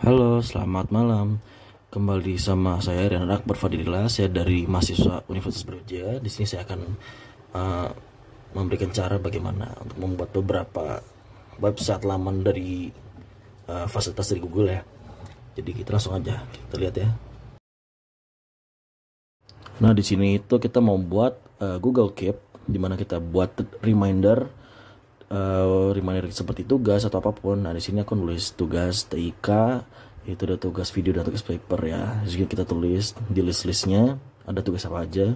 Halo, selamat malam. Kembali sama saya Rian Akbar saya dari mahasiswa Universitas Brawijaya. Di sini saya akan uh, memberikan cara bagaimana untuk membuat beberapa website laman dari uh, fasilitas dari Google ya. Jadi kita langsung aja kita lihat ya. Nah, di sini itu kita mau buat uh, Google Keep di mana kita buat reminder uh, reminder seperti tugas atau apapun. Nah, di sini aku nulis tugas TIK, itu ada tugas video dan tugas paper ya. Jadi kita tulis di list-listnya ada tugas apa aja.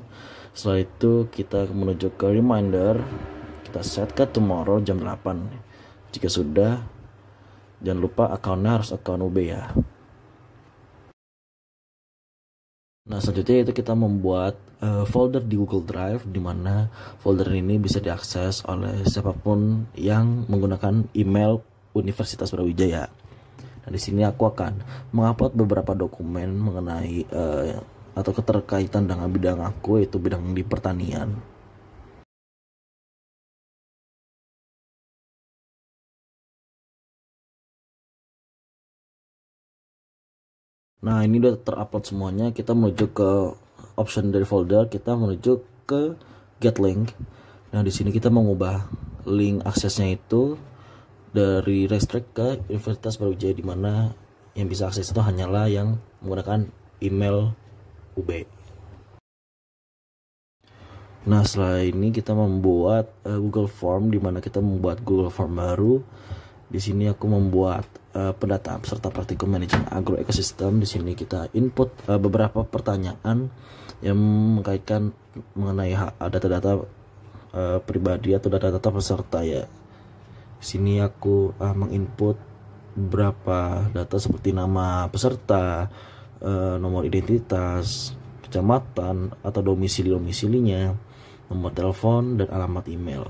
Setelah itu kita menuju ke reminder, kita set ke tomorrow jam 8. Jika sudah, jangan lupa akunnya harus akun UB ya. Nah selanjutnya itu kita membuat uh, folder di Google Drive di mana folder ini bisa diakses oleh siapapun yang menggunakan email Universitas Brawijaya. Nah di sini aku akan mengupload beberapa dokumen mengenai uh, atau keterkaitan dengan bidang aku yaitu bidang di pertanian. nah ini udah terupload semuanya kita menuju ke option dari folder kita menuju ke get link nah di sini kita mengubah link aksesnya itu dari restrict ke universitas Brawijaya di mana yang bisa akses itu hanyalah yang menggunakan email UB. Nah setelah ini kita membuat uh, Google Form di mana kita membuat Google Form baru di sini aku membuat uh, pendataan peserta praktikum manajemen agro ekosistem Di sini kita input uh, beberapa pertanyaan yang mengkaitkan mengenai data-data uh, pribadi atau data-data peserta ya. Di sini aku uh, menginput berapa data seperti nama peserta, uh, nomor identitas, kecamatan atau domisili domisilinya, nomor telepon dan alamat email.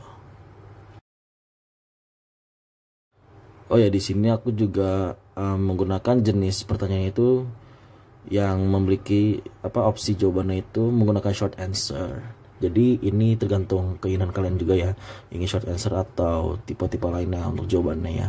oh ya di sini aku juga um, menggunakan jenis pertanyaan itu yang memiliki apa opsi jawabannya itu menggunakan short answer jadi ini tergantung keinginan kalian juga ya ingin short answer atau tipe-tipe lainnya untuk jawabannya ya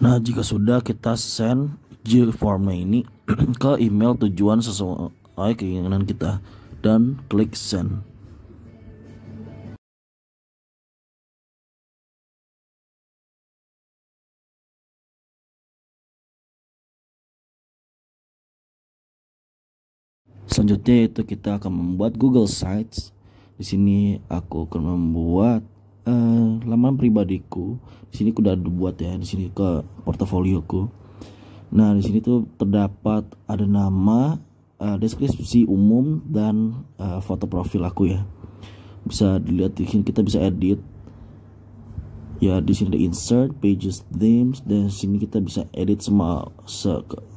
Nah, jika sudah kita send J formnya ini ke email tujuan sesuai keinginan kita dan klik send. Selanjutnya itu kita akan membuat Google Sites. Di sini aku akan membuat uh, eh, laman pribadiku di sini aku udah buat ya di sini ke portofolioku nah di sini tuh terdapat ada nama uh, deskripsi umum dan uh, foto profil aku ya bisa dilihat di sini kita bisa edit ya di sini ada insert pages themes dan sini kita bisa edit semua se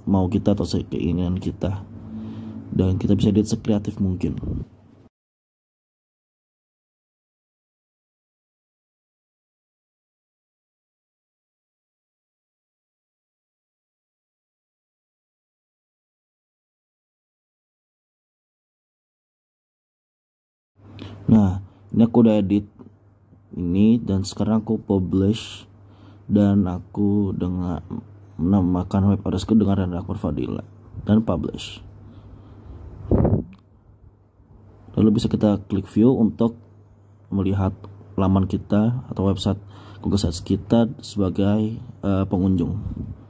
mau kita atau keinginan kita dan kita bisa edit sekreatif mungkin nah ini aku udah edit ini dan sekarang aku publish dan aku dengan menamakan web addressku dengan Rendrakmur Fadila dan publish lalu bisa kita klik view untuk melihat laman kita atau website Google Sites kita sebagai uh, pengunjung